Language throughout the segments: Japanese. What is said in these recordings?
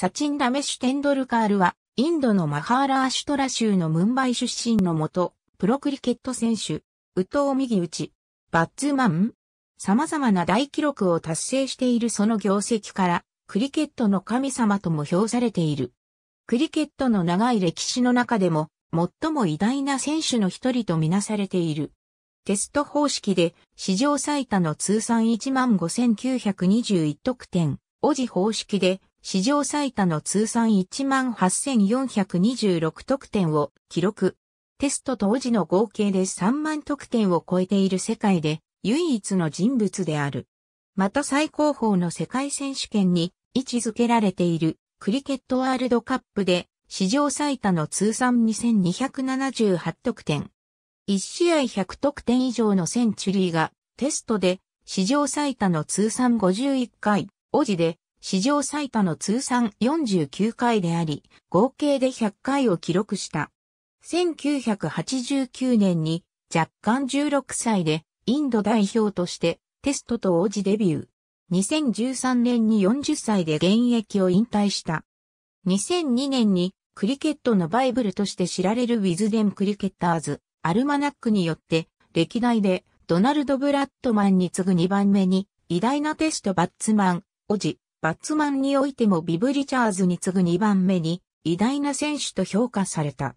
サチン・ラメシュテンドルカールは、インドのマハーラーシュトラ州のムンバイ出身のもと、プロクリケット選手、ウトウ右打ち、バッツマン、様々な大記録を達成しているその業績から、クリケットの神様とも評されている。クリケットの長い歴史の中でも、最も偉大な選手の一人とみなされている。テスト方式で史上最多の通算15,921得点、オジ方式で史上最多の通算18,426得点を記録。テスト当時の合計で3万得点を超えている世界で唯一の人物である。また最高峰の世界選手権に位置づけられているクリケットワールドカップで史上最多の通算2278得点。1試合100得点以上のセンチュリーがテストで史上最多の通算51回、オジで史上最多の通算49回であり、合計で100回を記録した。1989年に若干16歳でインド代表としてテストと王子デビュー。2013年に40歳で現役を引退した。2002年にクリケットのバイブルとして知られるウィズデン・クリケッターズ、アルマナックによって歴代でドナルド・ブラッドマンに次ぐ2番目に偉大なテストバッツマン、オジ、バッツマンにおいてもビブ・リチャーズに次ぐ2番目に偉大な選手と評価された。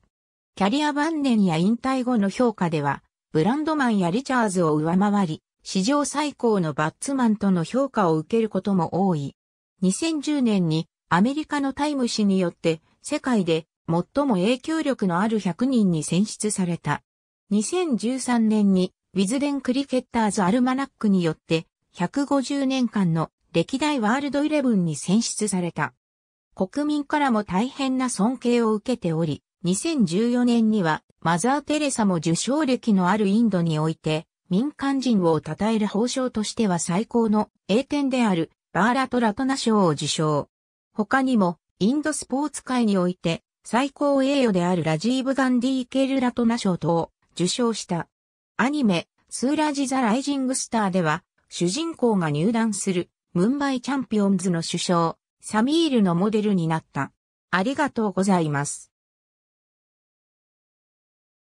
キャリア晩年や引退後の評価では、ブランドマンやリチャーズを上回り、史上最高のバッツマンとの評価を受けることも多い。2010年にアメリカのタイム誌によって世界で最も影響力のある100人に選出された。2013年にウィズデンクリケッターズアルマナックによって150年間の歴代ワールドイレブンに選出された。国民からも大変な尊敬を受けており、2014年にはマザー・テレサも受賞歴のあるインドにおいて、民間人を称える褒章としては最高の栄典であるバーラトラトナ賞を受賞。他にも、インドスポーツ界において最高栄誉であるラジーブ・ガンディ・ケルラトナ賞等を受賞した。アニメ、スーラジ・ザ・ライジング・スターでは、主人公が入団するムンバイチャンピオンズの首相、サミールのモデルになった。ありがとうございます。